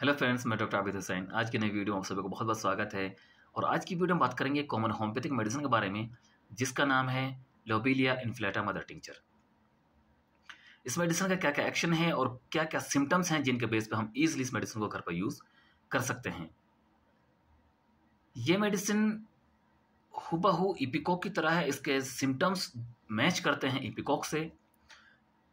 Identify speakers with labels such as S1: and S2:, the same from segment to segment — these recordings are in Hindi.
S1: हेलो फ्रेंड्स मैं डॉक्टर आबिद हुसैन आज के नई वीडियो में आप सभी को बहुत बहुत स्वागत है और आज की वीडियो में बात करेंगे कॉमन होम्योपैथिक मेडिसिन के बारे में जिसका नाम है लोबीलिया इन्फ्लेटा मदर टिंचर इस मेडिसिन का क्या क्या एक्शन है और क्या क्या सिम्टम्स हैं जिनके बेस पर हम ईजिली इस मेडिसिन को घर पर यूज़ कर सकते हैं ये मेडिसिन हुबहू इपिकॉक की तरह है इसके सिम्टम्स मैच करते हैं इपिकॉक से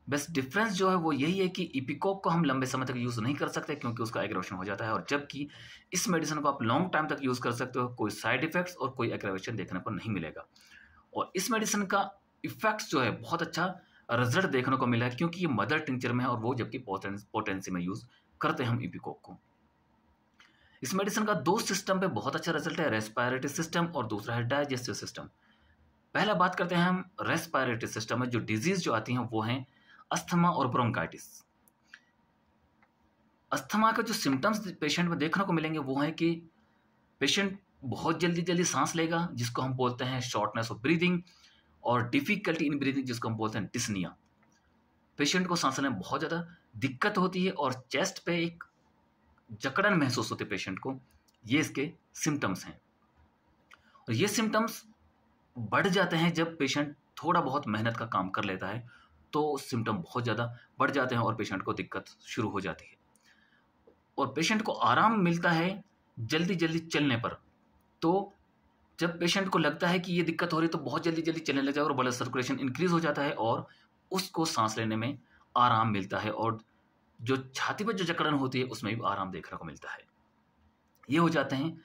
S1: बस डिफरेंस जो है वो यही है कि इपिकॉक को हम लंबे समय तक यूज़ नहीं कर सकते क्योंकि उसका एग्रेवेशन हो जाता है और जबकि इस मेडिसिन को आप लॉन्ग टाइम तक यूज़ कर सकते हो कोई साइड इफेक्ट्स और कोई एग्रेवेशन देखने को नहीं मिलेगा और इस मेडिसिन का इफेक्ट्स जो है बहुत अच्छा रिजल्ट देखने को मिला है क्योंकि ये मदर टिंचर में है और वो जबकि पोटेंसी में यूज़ करते हैं हम इपिकॉक को इस मेडिसिन का दो सिस्टम पे बहुत अच्छा रिजल्ट है रेस्पायरेटरी सिस्टम और दूसरा है डाइजेस्टिव सिस्टम पहला बात करते हैं हम रेस्पायरेटरी सिस्टम में जो डिजीज़ जो आती हैं वो हैं अस्थमा और ब्रोंकाइटिस अस्थमा के जो सिम्टम्स पेशेंट में देखने को मिलेंगे वो है कि पेशेंट बहुत जल्दी जल्दी सांस लेगा जिसको हम बोलते हैं शॉर्टनेस ऑफ ब्रीदिंग और डिफ़िकल्टी इन ब्रीदिंग जिसको हम बोलते हैं डिसनिया पेशेंट को सांस लेने में बहुत ज़्यादा दिक्कत होती है और चेस्ट पे एक जकड़न महसूस होती है पेशेंट को ये इसके सिम्टम्स हैं और ये सिम्टम्स बढ़ जाते हैं जब पेशेंट थोड़ा बहुत मेहनत का काम कर लेता है तो सिम्टम बहुत ज़्यादा बढ़ जाते हैं और पेशेंट को दिक्कत शुरू हो जाती है और पेशेंट को आराम मिलता है जल्दी जल्दी चलने पर तो जब पेशेंट को लगता है कि ये दिक्कत हो रही है तो बहुत जल्दी जल्दी चलने लग जाए और ब्लड सर्कुलेशन इंक्रीज हो जाता है और उसको सांस लेने में आराम मिलता है और जो छाती पर जो जकड़न होती है उसमें भी आराम देखने को मिलता है ये हो जाते हैं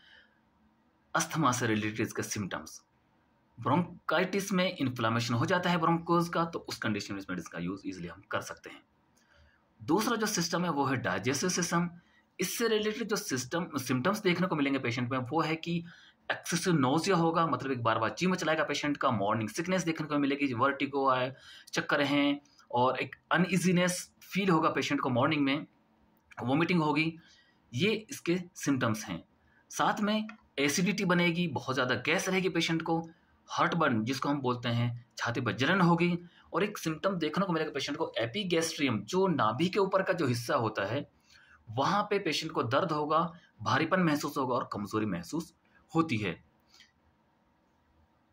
S1: अस्थमा से रिलेटेड के सिम्टम्स ब्रोंकाइटिस में इन्फ्लामेशन हो जाता है ब्रोंकोज का तो उस कंडीशन में इस मेडिसिन का यूज़ इजिली हम कर सकते हैं दूसरा जो सिस्टम है वो है डाइजेस्टिव सिस्टम इससे रिलेटेड जो सिस्टम सिम्टम्स देखने को मिलेंगे पेशेंट में वो है कि एक्सेसिव नोजिया होगा मतलब एक बार बार जिम चलाएगा पेशेंट का मॉर्निंग सिकनेस देखने को मिलेगी वर्टिगो आए चक्कर हैं और एक अनइजीनेस फील होगा पेशेंट को मॉर्निंग में वोमिटिंग होगी ये इसके सिम्टम्स हैं साथ में एसिडिटी बनेगी बहुत ज़्यादा गैस रहेगी पेशेंट को हर्ट बर्न जिसको हम बोलते हैं छाती पर जलन होगी और एक सिम्टम देखने को मिलेगा पेशेंट को एपीगेस्ट्रियम जो नाभि के ऊपर का जो हिस्सा होता है वहां पे पेशेंट को दर्द होगा भारीपन महसूस होगा और कमजोरी महसूस होती है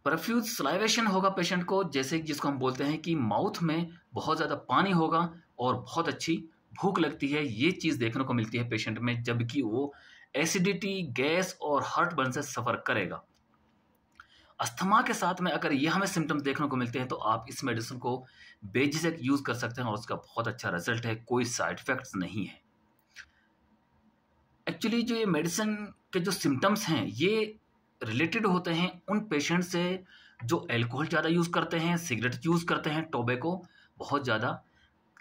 S1: परफ्यूज स्लाइवेशन होगा पेशेंट को जैसे जिसको हम बोलते हैं कि माउथ में बहुत ज़्यादा पानी होगा और बहुत अच्छी भूख लगती है ये चीज़ देखने को मिलती है पेशेंट में जबकि वो एसिडिटी गैस और हार्ट बर्न से सफ़र करेगा अस्थमा के साथ में अगर ये हमें सिम्टम्स देखने को मिलते हैं तो आप इस मेडिसिन को बेझिझक यूज़ कर सकते हैं और उसका बहुत अच्छा रिजल्ट है कोई साइड इफ़ेक्ट्स नहीं है एक्चुअली जो ये मेडिसिन के जो सिम्टम्स हैं ये रिलेटेड होते हैं उन पेशेंट से जो एल्कोहल ज़्यादा यूज़ करते हैं सिगरेट यूज़ करते हैं टोबेको बहुत ज़्यादा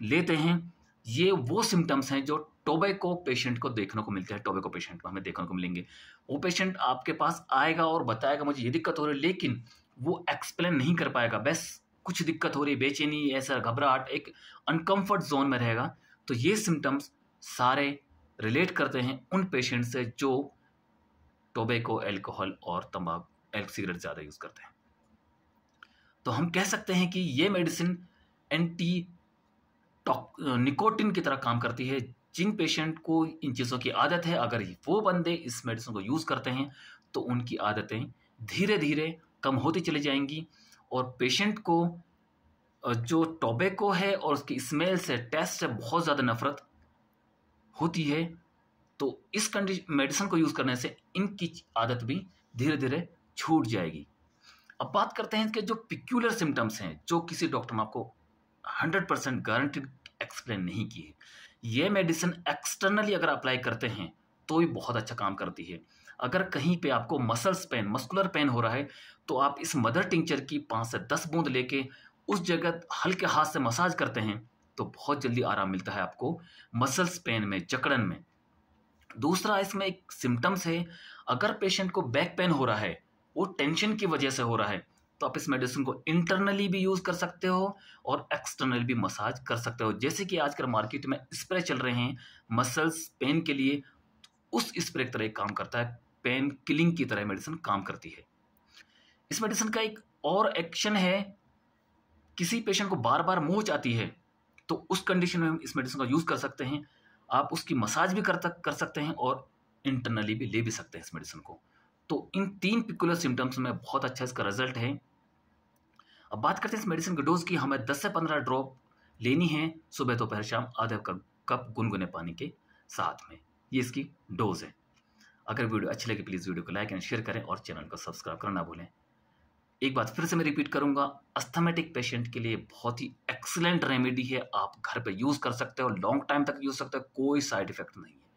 S1: लेते हैं ये वो सिम्टम्स हैं जो टोबैको पेशेंट को देखने को मिलते हैं टोबैको पेशेंट में हमें देखने को मिलेंगे वो पेशेंट आपके पास आएगा और बताएगा मुझे ये दिक्कत हो रही है लेकिन वो एक्सप्लेन नहीं कर पाएगा बस कुछ दिक्कत हो रही है बेचैनी ऐसा घबराहट एक अनकम्फर्ट जोन में रहेगा तो ये सिम्टम्स सारे रिलेट करते हैं उन पेशेंट से जो टोबैको एल्कोहल और एल्क सिगरेट ज़्यादा यूज़ करते हैं तो हम कह सकते हैं कि ये मेडिसिन एंटी निकोटिन की तरह काम करती है जिन पेशेंट को इन चीज़ों की आदत है अगर वो बंदे इस मेडिसिन को यूज़ करते हैं तो उनकी आदतें धीरे धीरे कम होती चली जाएंगी और पेशेंट को जो टोबेको है और उसकी स्मेल से टेस्ट से बहुत ज़्यादा नफरत होती है तो इस कंडी मेडिसिन को यूज़ करने से इनकी आदत भी धीरे धीरे छूट जाएगी अब बात करते हैं इसके जो पिक्यूलर सिम्टम्स हैं जो किसी डॉक्टर ने आपको हंड्रेड परसेंट गारंटेड एक्सप्लेन नहीं की है ये मेडिसिन एक्सटर्नली अगर अप्लाई करते हैं तो भी बहुत अच्छा काम करती है अगर कहीं पे आपको मसल्स पेन मस्कुलर पेन हो रहा है तो आप इस मदर टिंचर की पाँच से दस बूंद लेके उस जगह हल्के हाथ से मसाज करते हैं तो बहुत जल्दी आराम मिलता है आपको मसल्स पेन में जकड़न में दूसरा इसमें एक सिम्टम्स है अगर पेशेंट को बैक पेन हो रहा है वो टेंशन की वजह से हो रहा है तो आप इस मेडिसिन को इंटरनली भी यूज़ कर सकते हो और एक्सटर्नल भी मसाज कर सकते हो जैसे कि आजकल मार्केट में स्प्रे चल रहे हैं मसल्स पेन के लिए उस स्प्रे की तरह काम करता है पेन किलिंग की तरह मेडिसिन काम करती है इस मेडिसिन का एक और एक्शन है किसी पेशेंट को बार बार मोच आती है तो उस कंडीशन में हम इस मेडिसिन का यूज़ कर सकते हैं आप उसकी मसाज भी कर कर सकते हैं और इंटरनली भी ले भी सकते हैं इस मेडिसिन को तो इन तीन पिकुलर सिम्टम्स में बहुत अच्छा इसका रिजल्ट है अब बात करते हैं इस मेडिसिन के डोज की हमें 10 से 15 ड्रॉप लेनी है सुबह दोपहर शाम आधे कप कप गुनगुने पानी के साथ में ये इसकी डोज है अगर वीडियो अच्छी लगे प्लीज़ वीडियो को लाइक एंड शेयर करें और चैनल को सब्सक्राइब करना भूलें एक बात फिर से मैं रिपीट करूंगा अस्थमेटिक पेशेंट के लिए बहुत ही एक्सलेंट रेमेडी है आप घर पे यूज़ कर सकते हो लॉन्ग टाइम तक यूज़ सकते हो कोई साइड इफेक्ट नहीं है